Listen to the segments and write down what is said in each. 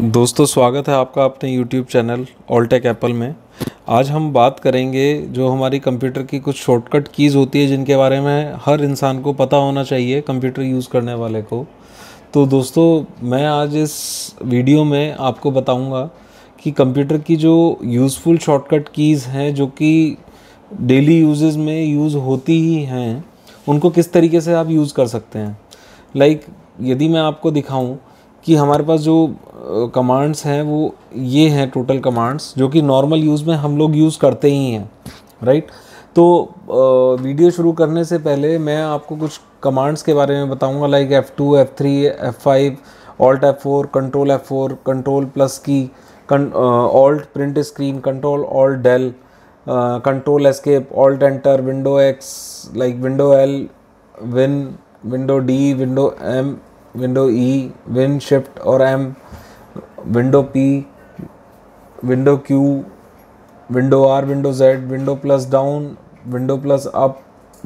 दोस्तों स्वागत है आपका अपने YouTube चैनल ऑलटेक एप्पल में आज हम बात करेंगे जो हमारी कंप्यूटर की कुछ शॉर्टकट कीज़ होती है जिनके बारे में हर इंसान को पता होना चाहिए कंप्यूटर यूज़ करने वाले को तो दोस्तों मैं आज इस वीडियो में आपको बताऊंगा कि कंप्यूटर की जो यूज़फुल शॉर्टकट कीज़ हैं जो कि डेली यूज़ में यूज़ होती ही हैं उनको किस तरीके से आप यूज़ कर सकते हैं लाइक like, यदि मैं आपको दिखाऊं कि हमारे पास जो कमांड्स हैं वो ये हैं टोटल कमांड्स जो कि नॉर्मल यूज़ में हम लोग यूज़ करते ही हैं राइट right? तो वीडियो शुरू करने से पहले मैं आपको कुछ कमांड्स के बारे में बताऊंगा like F two F three F five alt F four control F four control plus key alt print screen control alt del control escape alt enter window X like window L win window D window M window E win shift और M window P window Q window R window Z window plus down window plus up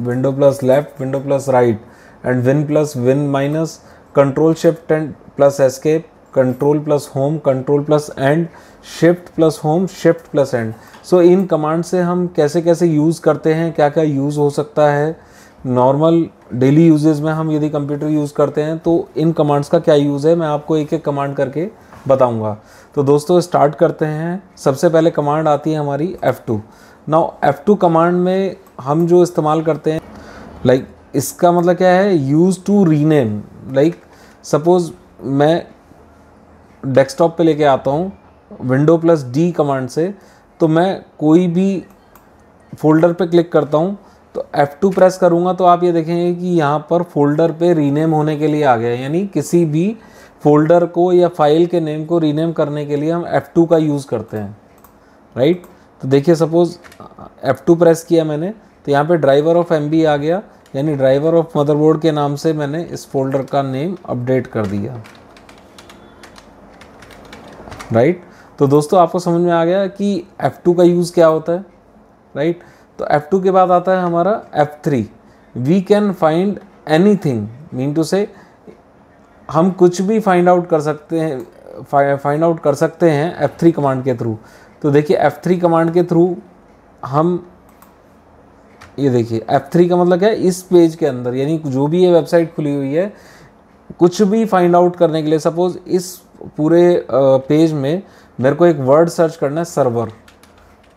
window plus left window plus right and win plus win minus control shift end plus escape control plus home control plus end shift plus home shift plus end so इन command से हम कैसे कैसे use करते हैं क्या क्या use हो सकता है नॉर्मल डेली यूजेज में हम यदि कंप्यूटर यूज़ करते हैं तो इन कमांड्स का क्या यूज़ है मैं आपको एक एक कमांड करके बताऊंगा तो दोस्तों स्टार्ट करते हैं सबसे पहले कमांड आती है हमारी F2 नाउ टू कमांड में हम जो इस्तेमाल करते हैं लाइक like, इसका मतलब क्या है use to rename like suppose मैं डेस्कटॉप पे लेके आता हूँ विंडो प्लस डी कमांड से तो मैं कोई भी फोल्डर पे क्लिक करता हूँ तो F2 प्रेस करूँगा तो आप ये देखेंगे कि यहाँ पर फोल्डर पे रीनेम होने के लिए आ गया यानी किसी भी फोल्डर को या फाइल के नेम को रीनेम करने के लिए हम F2 का यूज़ करते हैं राइट right? तो देखिए सपोज़ F2 प्रेस किया मैंने तो यहाँ पे ड्राइवर ऑफ एम आ गया यानी ड्राइवर ऑफ मदरबोर्ड के नाम से मैंने इस फोल्डर का नेम अपडेट कर दिया राइट right? तो दोस्तों आपको समझ में आ गया कि F2 का यूज़ क्या होता है राइट right? तो F2 के बाद आता है हमारा F3 we can find anything mean to say हम कुछ भी फाइंड आउट कर सकते हैं फाइंड आउट कर सकते हैं एफ़ थ्री कमांड के थ्रू तो देखिए एफ़ थ्री कमांड के थ्रू हम ये देखिए एफ़ थ्री का मतलब क्या है इस पेज के अंदर यानी जो भी ये वेबसाइट खुली हुई है कुछ भी फाइंड आउट करने के लिए सपोज़ इस पूरे पेज में मेरे को एक वर्ड सर्च करना है सर्वर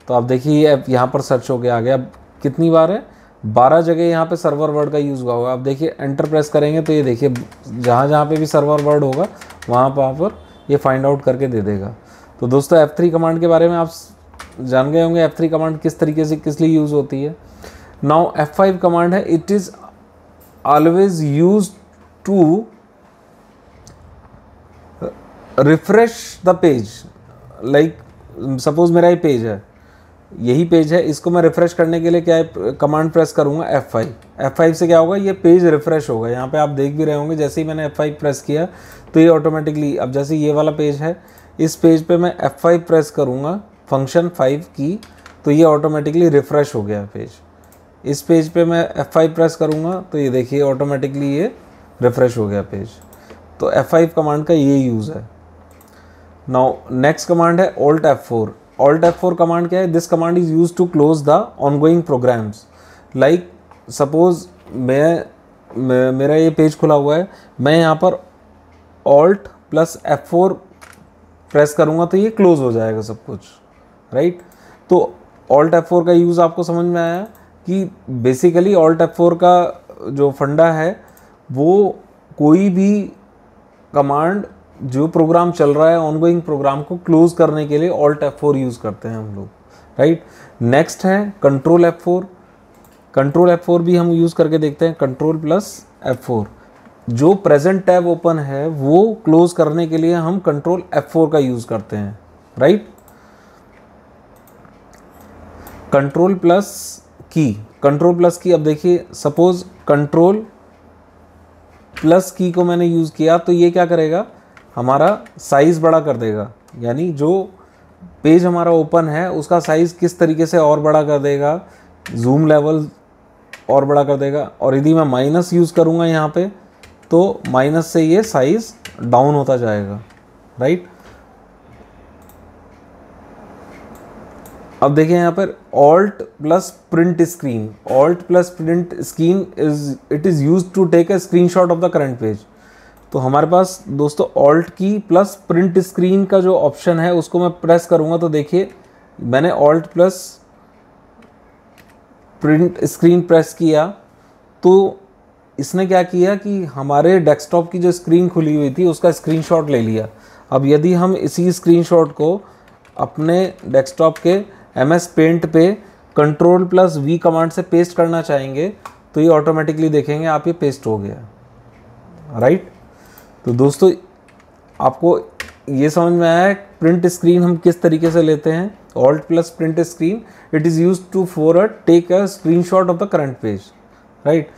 तो आप देखिए ये यहाँ पर सर्च हो गया आ गया अब कितनी बार है बारह जगह यहाँ पे सर्वर वर्ड का यूज़ हुआ होगा आप देखिए एंटर प्रेस करेंगे तो ये देखिए जहाँ जहाँ पे भी सर्वर वर्ड होगा वहाँ पर पर ये फाइंड आउट करके दे देगा तो दोस्तों एफ़ थ्री कमांड के बारे में आप जान गए होंगे एफ़ थ्री कमांड किस तरीके से किस लिए यूज़ होती है नाउ एफ़ फाइव कमांड है it is always use to refresh the page like suppose मेरा ये पेज है यही पेज है इसको मैं रिफ़्रेश करने के लिए क्या कमांड प्रेस करूँगा F5 F5 से क्या होगा ये पेज रिफ़्रेश होगा यहाँ पे आप देख भी रहे होंगे जैसे ही मैंने F5 प्रेस किया तो ये ऑटोमेटिकली अब जैसे ये वाला पेज है इस पेज पे मैं F5 प्रेस करूँगा फंक्शन 5 की तो ये ऑटोमेटिकली रिफ़्रेश हो गया पेज इस पेज पे मैं एफ प्रेस करूँगा तो ये देखिए ऑटोमेटिकली ये रिफ़्रेश हो गया पेज तो एफ कमांड का ये यूज़ है नाउ नेक्स्ट कमांड है alt F alt F four command क्या है this command is use to close the ongoing programs like suppose मैं मेरा ये पेज खुला हुआ है मैं यहाँ पर alt plus F four press करूँगा तो ये क्लोज़ हो जाएगा सब कुछ राइट तो ऑल्ट एफ फोर का यूज़ आपको समझ में आया कि बेसिकली ऑल्ट एफ फोर का जो फंडा है वो कोई भी कमांड जो प्रोग्राम चल रहा है ऑनगोइंग प्रोग्राम को क्लोज करने के लिए ऑल्ट एफ फोर यूज़ करते हैं हम लोग राइट नेक्स्ट है control F four control F four भी हम यूज़ करके देखते हैं कंट्रोल प्लस एफ फोर जो प्रेजेंट टैब ओपन है वो क्लोज करने के लिए हम कंट्रोल एफ फोर का यूज़ करते हैं right control plus key control plus key अब देखिए सपोज कंट्रोल प्लस की को मैंने यूज़ किया तो ये क्या करेगा हमारा साइज़ बड़ा कर देगा यानी जो पेज हमारा ओपन है उसका साइज़ किस तरीके से और बड़ा कर देगा जूम लेवल और बड़ा कर देगा और यदि मैं माइनस यूज़ करूँगा यहाँ पे तो माइनस से ये साइज़ डाउन होता जाएगा राइट अब देखिए यहाँ पर alt plus print screen alt plus print screen is it is use to take a screenshot of the current page तो हमारे पास दोस्तों ऑल्ट की प्लस प्रिंट स्क्रीन का जो ऑप्शन है उसको मैं प्रेस करूँगा तो देखिए मैंने alt plus print screen press किया तो इसने क्या किया कि हमारे डेस्कटॉप की जो स्क्रीन खुली हुई थी उसका स्क्रीनशॉट ले लिया अब यदि हम इसी स्क्रीनशॉट को अपने डेस्कटॉप के एम एस पेंट पे कंट्रोल प्लस वी कमांड से पेस्ट करना चाहेंगे तो ये ऑटोमेटिकली देखेंगे आप ये पेस्ट हो गया राइट तो दोस्तों आपको ये समझ में आया प्रिंट स्क्रीन हम किस तरीके से लेते हैं alt plus print screen it is use to for a take a screenshot of the current page right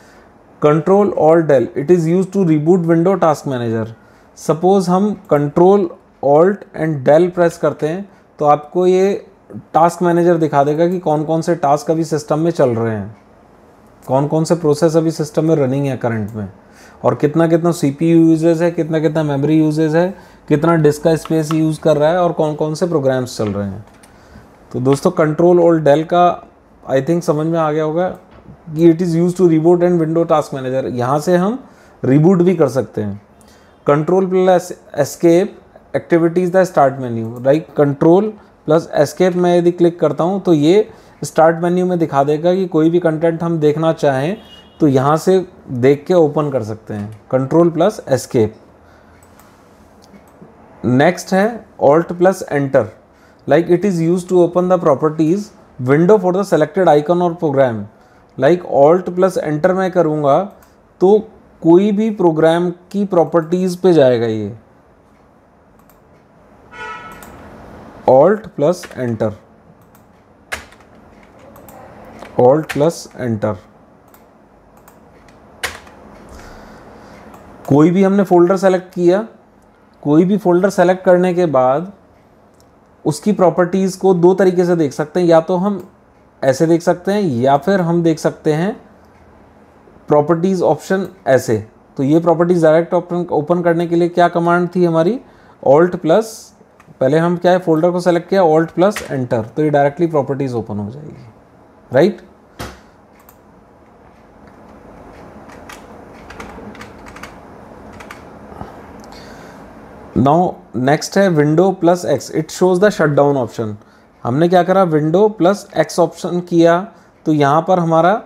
control all del it is use to reboot window task manager suppose हम control alt and del press करते हैं तो आपको ये task manager दिखा देगा कि कौन कौन से टास्क अभी सिस्टम में चल रहे हैं कौन कौन से प्रोसेस अभी सिस्टम में रनिंग है करंट में और कितना कितना सी पी यूजेज है कितना कितना मेमोरी यूजेज है कितना डिस्क का स्पेस यूज़ कर रहा है और कौन कौन से प्रोग्राम्स चल रहे हैं तो दोस्तों कंट्रोल और डेल का आई थिंक समझ में आ गया होगा कि it is use to reboot and window task manager यहाँ से हम रिबूट भी कर सकते हैं control plus escape activities the start menu right control plus escape में यदि क्लिक करता हूँ तो ये स्टार्ट मेन्यू में दिखा देगा कि कोई भी कंटेंट हम देखना चाहें तो यहाँ से देख के ओपन कर सकते हैं कंट्रोल प्लस एस्केप नेक्स्ट है alt plus enter like it is use to open the properties window for the selected icon और program like alt plus enter मैं करूँगा तो कोई भी प्रोग्राम की प्रॉपर्टीज पे जाएगा ये alt plus enter alt plus enter कोई भी हमने फ़ोल्डर सेलेक्ट किया कोई भी फ़ोल्डर सेलेक्ट करने के बाद उसकी प्रॉपर्टीज़ को दो तरीके से देख सकते हैं या तो हम ऐसे देख सकते हैं या फिर हम देख सकते हैं प्रॉपर्टीज़ ऑप्शन ऐसे तो ये प्रॉपर्टीज़ डायरेक्ट ऑप्शन ओपन करने के लिए क्या कमांड थी हमारी ऑल्ट प्लस पहले हम क्या है फ़ोल्डर को सेलेक्ट किया ऑल्ट प्लस एंटर तो ये डायरेक्टली प्रॉपर्टीज़ ओपन हो जाएगी राइट right? नाउ नेक्स्ट है window plus X it shows the shut down option हमने क्या करा विंडो प्लस एक्स ऑप्शन किया तो यहाँ पर हमारा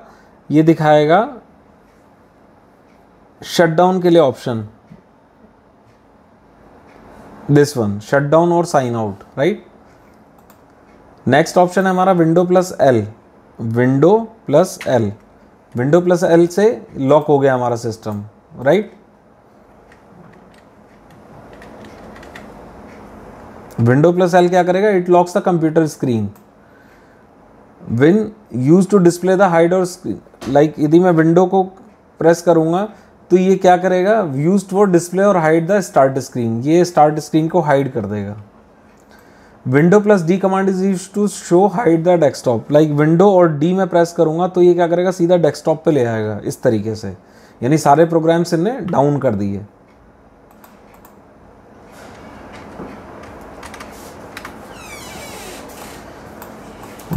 ये दिखाएगा शट डाउन के लिए option this one shut down और sign out right next option है हमारा window plus L window plus L window plus L से लॉक हो गया हमारा system right right? Window plus L क्या करेगा it locks the computer screen win use to display the hide और screen like यदि मैं विंडो को प्रेस करूंगा तो ये क्या करेगा यूज फॉर डिस्प्ले और हाइड द स्टार्ट स्क्रीन ये स्टार्ट स्क्रीन को हाइड कर देगा window plus D command is use to show hide the desktop like window और डी में प्रेस करूंगा तो ये क्या करेगा सीधा डेस्कटॉप पे ले आएगा इस तरीके से यानी सारे प्रोग्राम्स इन्हें डाउन कर दिए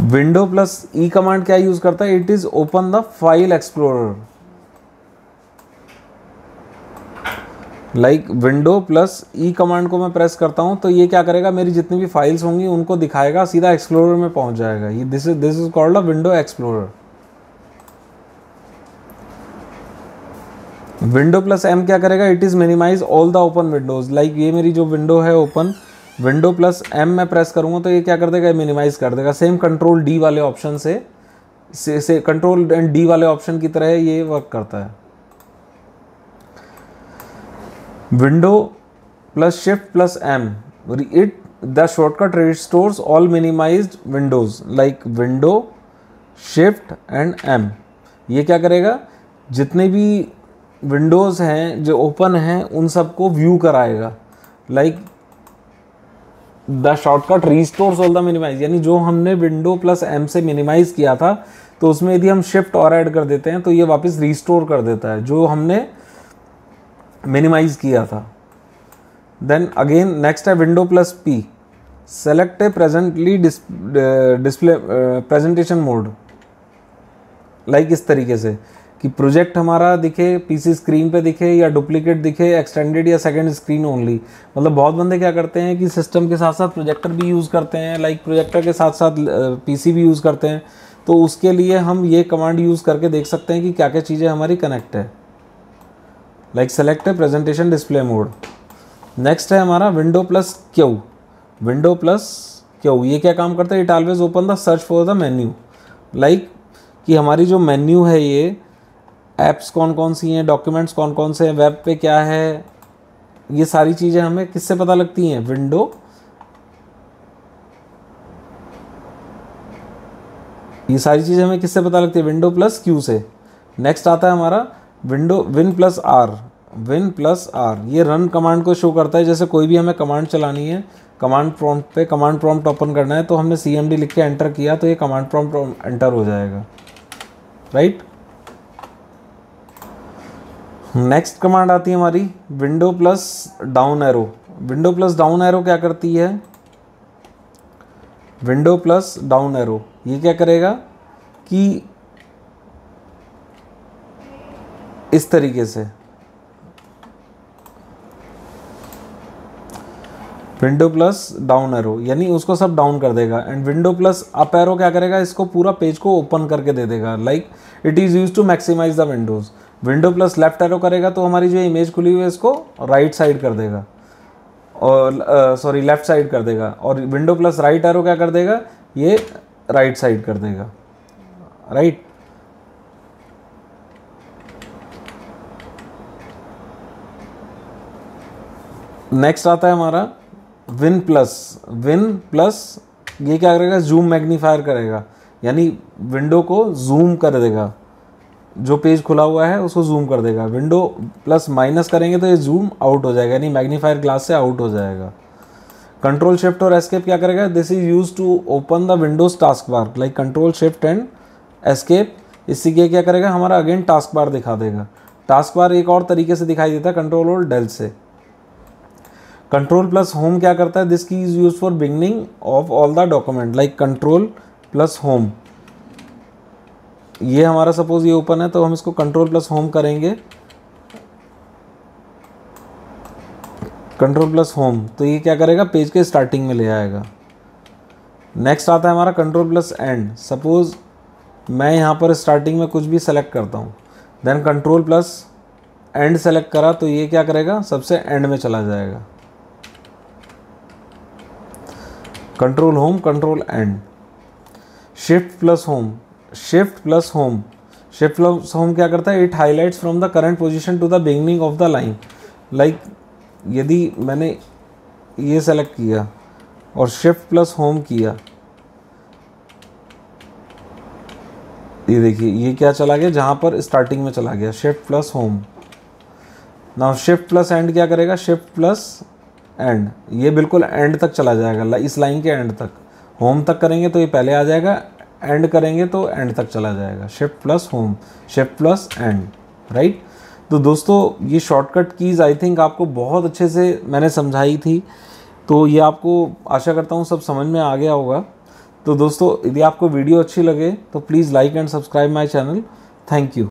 विंडो प्लस ई कमांड क्या यूज करता है it is open the file explorer like window plus E command को मैं प्रेस करता हूं तो ये क्या करेगा मेरी जितनी भी फाइल्स होंगी उनको दिखाएगा सीधा एक्सप्लोरर में पहुंच जाएगा ये this is this is called a window explorer window plus M क्या करेगा it is minimize all the open windows like ये मेरी जो विंडो है ओपन विंडो प्लस एम मैं प्रेस करूँगा तो ये क्या कर देगा मिनिमाइज कर देगा सेम कंट्रोल डी वाले ऑप्शन से से, से कंट्रोल एंड डी वाले ऑप्शन की तरह ये वर्क करता है window plus shift plus M it the shortcut restores all minimized windows like window shift and M ये क्या करेगा जितने भी विंडोज़ हैं जो ओपन हैं उन सबको व्यू कराएगा like like, the shortcut restores all the minimize यानी जो हमने विंडो प्लस एम से मिनिमाइज किया था तो उसमें यदि हम शिफ्ट और ऐड कर देते हैं तो ये वापस रिस्टोर कर देता है जो हमने मिनिमाइज किया था देन अगेन नेक्स्ट है window plus P select a presently display presentation mode like इस तरीके से कि प्रोजेक्ट हमारा दिखे पीसी स्क्रीन पे दिखे या डुप्लीकेट दिखे एक्सटेंडेड या सेकंड स्क्रीन ओनली मतलब बहुत बंदे क्या करते हैं कि सिस्टम के साथ साथ प्रोजेक्टर भी यूज़ करते हैं लाइक प्रोजेक्टर के साथ साथ पीसी भी यूज़ करते हैं तो उसके लिए हम ये कमांड यूज़ करके देख सकते हैं कि क्या क्या चीज़ें हमारी कनेक्ट है लाइक सेलेक्ट है प्रेजेंटेशन डिस्प्ले मोड नेक्स्ट है हमारा window plus Q window plus Q ये क्या काम करता है it always open the search for the menu like कि हमारी जो मेन्यू है ये ऐप्स कौन कौन सी हैं डॉक्यूमेंट्स कौन कौन से हैं वेब पे क्या है ये सारी चीज़ें हमें किससे पता लगती हैं विंडो ये सारी चीज़ें हमें किससे पता लगती है विंडो प्लस क्यू से नेक्स्ट आता है हमारा window win plus R win plus R ये रन कमांड को शो करता है जैसे कोई भी हमें कमांड चलानी है कमांड प्रॉम्प्ट पे कमांड प्रॉम्प्ट ओपन करना है तो हमने सी एम डी लिख के एंटर किया तो ये कमांड प्रॉम्प्ट एंटर हो जाएगा राइट right? नेक्स्ट कमांड आती है हमारी window plus down arrow window plus down arrow क्या करती है विंडो प्लस डाउन एरो ये क्या करेगा कि इस तरीके से विंडो प्लस डाउन एरो यानी उसको सब डाउन कर देगा and window plus up arrow क्या करेगा इसको पूरा पेज को ओपन करके दे देगा like it is use to maximize the windows window plus left arrow करेगा तो हमारी जो इमेज खुली हुई है इसको राइट साइड कर देगा और सॉरी लेफ्ट साइड कर देगा और विंडो प्लस राइट एरो क्या कर देगा ये राइट साइड कर देगा राइट नेक्स्ट आता है हमारा विन प्लस विन प्लस ये क्या करेगा जूम मैग्नीफायर करेगा यानी विंडो को जूम कर देगा जो पेज खुला हुआ है उसको जूम कर देगा विंडो प्लस माइनस करेंगे तो ये जूम आउट हो जाएगा यानी मैग्नीफायर ग्लास से आउट हो जाएगा कंट्रोल शिफ्ट और एस्केप क्या करेगा this is use to open the windows task bar like control shift and escape इससे ये क्या करेगा हमारा अगेन टास्क बार दिखा देगा टास्क बार एक और तरीके से दिखाई देता है कंट्रोल और डेल से कंट्रोल प्लस होम क्या करता है this key is use for beginning of all the document like control plus home ये हमारा सपोज ये ओपन है तो हम इसको कंट्रोल प्लस होम करेंगे कंट्रोल प्लस होम तो ये क्या करेगा पेज के स्टार्टिंग में ले आएगा नेक्स्ट आता है हमारा कंट्रोल प्लस एंड सपोज मैं यहाँ पर स्टार्टिंग में कुछ भी सेलेक्ट करता हूँ then control plus end select करा तो ये क्या करेगा सबसे एंड में चला जाएगा control home control end shift plus home shift plus home shift plus home क्या करता है it highlights from the current position to the beginning of the line like यदि मैंने ये सेलेक्ट किया और शिफ्ट प्लस होम किया ये देखिए ये क्या चला गया जहां पर स्टार्टिंग में चला गया शिफ्ट प्लस होम ना शिफ्ट प्लस एंड क्या करेगा शिफ्ट प्लस एंड ये बिल्कुल एंड तक चला जाएगा इस लाइन के एंड तक होम तक करेंगे तो ये पहले आ जाएगा एंड करेंगे तो एंड तक चला जाएगा shift plus home shift plus end right तो दोस्तों ये शॉर्टकट कीज़ आई थिंक आपको बहुत अच्छे से मैंने समझाई थी तो ये आपको आशा करता हूँ सब समझ में आ गया होगा तो दोस्तों यदि आपको वीडियो अच्छी लगे तो please like and subscribe my channel thank you